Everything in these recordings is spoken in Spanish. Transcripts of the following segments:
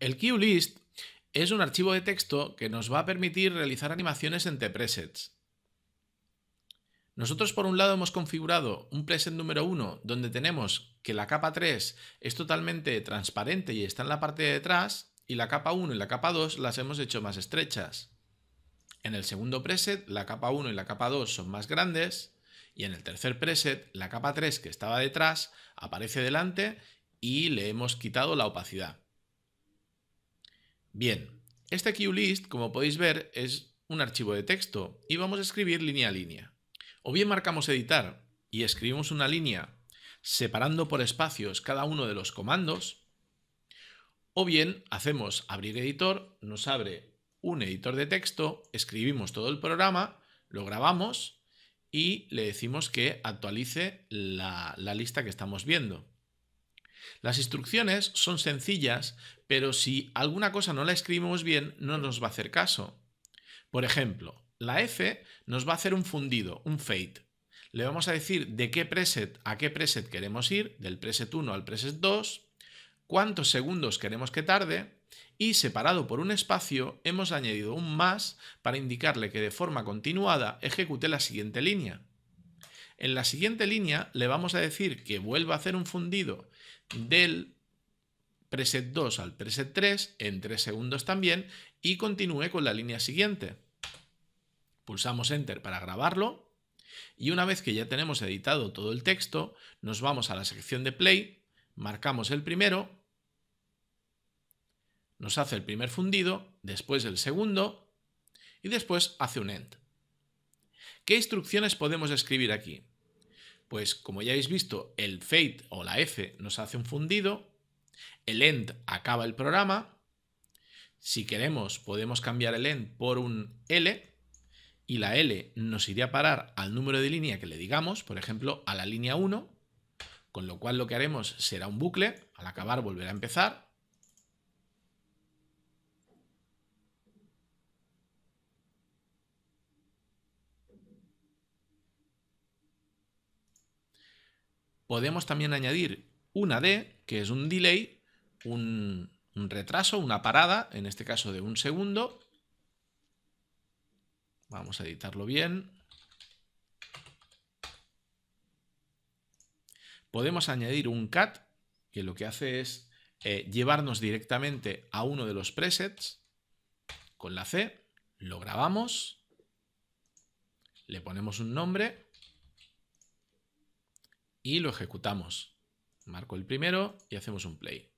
El QList es un archivo de texto que nos va a permitir realizar animaciones entre presets. Nosotros por un lado hemos configurado un preset número 1 donde tenemos que la capa 3 es totalmente transparente y está en la parte de detrás y la capa 1 y la capa 2 las hemos hecho más estrechas. En el segundo preset la capa 1 y la capa 2 son más grandes y en el tercer preset la capa 3 que estaba detrás aparece delante y le hemos quitado la opacidad. Bien, este QList, como podéis ver, es un archivo de texto y vamos a escribir línea a línea. O bien marcamos editar y escribimos una línea separando por espacios cada uno de los comandos, o bien hacemos abrir editor, nos abre un editor de texto, escribimos todo el programa, lo grabamos y le decimos que actualice la, la lista que estamos viendo. Las instrucciones son sencillas, pero si alguna cosa no la escribimos bien, no nos va a hacer caso. Por ejemplo, la F nos va a hacer un fundido, un fade. Le vamos a decir de qué preset a qué preset queremos ir, del preset 1 al preset 2, cuántos segundos queremos que tarde y separado por un espacio hemos añadido un más para indicarle que de forma continuada ejecute la siguiente línea. En la siguiente línea le vamos a decir que vuelva a hacer un fundido del preset 2 al preset 3 en 3 segundos también y continúe con la línea siguiente. Pulsamos Enter para grabarlo y una vez que ya tenemos editado todo el texto, nos vamos a la sección de Play, marcamos el primero, nos hace el primer fundido, después el segundo y después hace un End. ¿Qué instrucciones podemos escribir aquí? Pues como ya habéis visto, el fade o la F nos hace un fundido, el end acaba el programa, si queremos podemos cambiar el end por un L y la L nos iría a parar al número de línea que le digamos, por ejemplo a la línea 1, con lo cual lo que haremos será un bucle, al acabar volverá a empezar, podemos también añadir una D, que es un delay, un, retraso, una parada, en este caso de un segundo. Vamos a editarlo bien. Podemos añadir un cat, que lo que hace es eh, llevarnos directamente a uno de los presets con la C, lo grabamos, le ponemos un nombre y lo ejecutamos. Marco el primero y hacemos un play.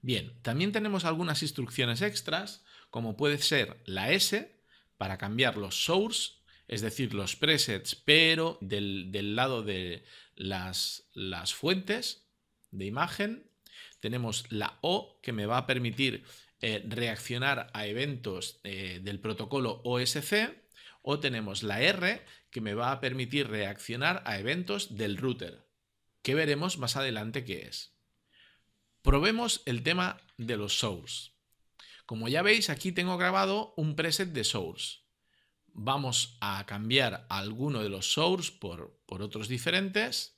Bien, también tenemos algunas instrucciones extras, como puede ser la S, para cambiar los source, es decir, los presets, pero del, lado de las, las fuentes de imagen. Tenemos la O, que me va a permitir eh, reaccionar a eventos eh, del protocolo OSC o tenemos la R que me va a permitir reaccionar a eventos del router, que veremos más adelante qué es. Probemos el tema de los source. Como ya veis, aquí tengo grabado un preset de source. Vamos a cambiar alguno de los source por, por otros diferentes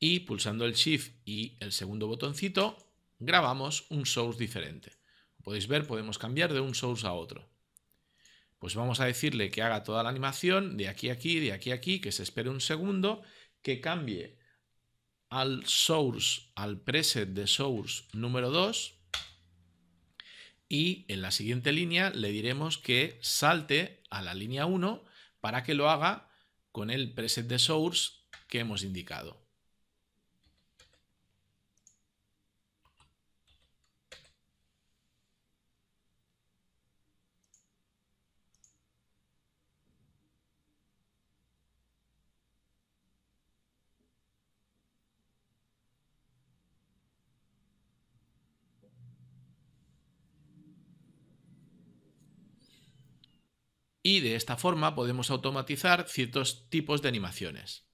y pulsando el Shift y el segundo botoncito grabamos un source diferente. podéis ver, podemos cambiar de un source a otro. Pues vamos a decirle que haga toda la animación de aquí a aquí, de aquí a aquí, que se espere un segundo, que cambie al source, al preset de source número 2 y en la siguiente línea le diremos que salte a la línea 1 para que lo haga con el preset de source que hemos indicado. y de esta forma podemos automatizar ciertos tipos de animaciones.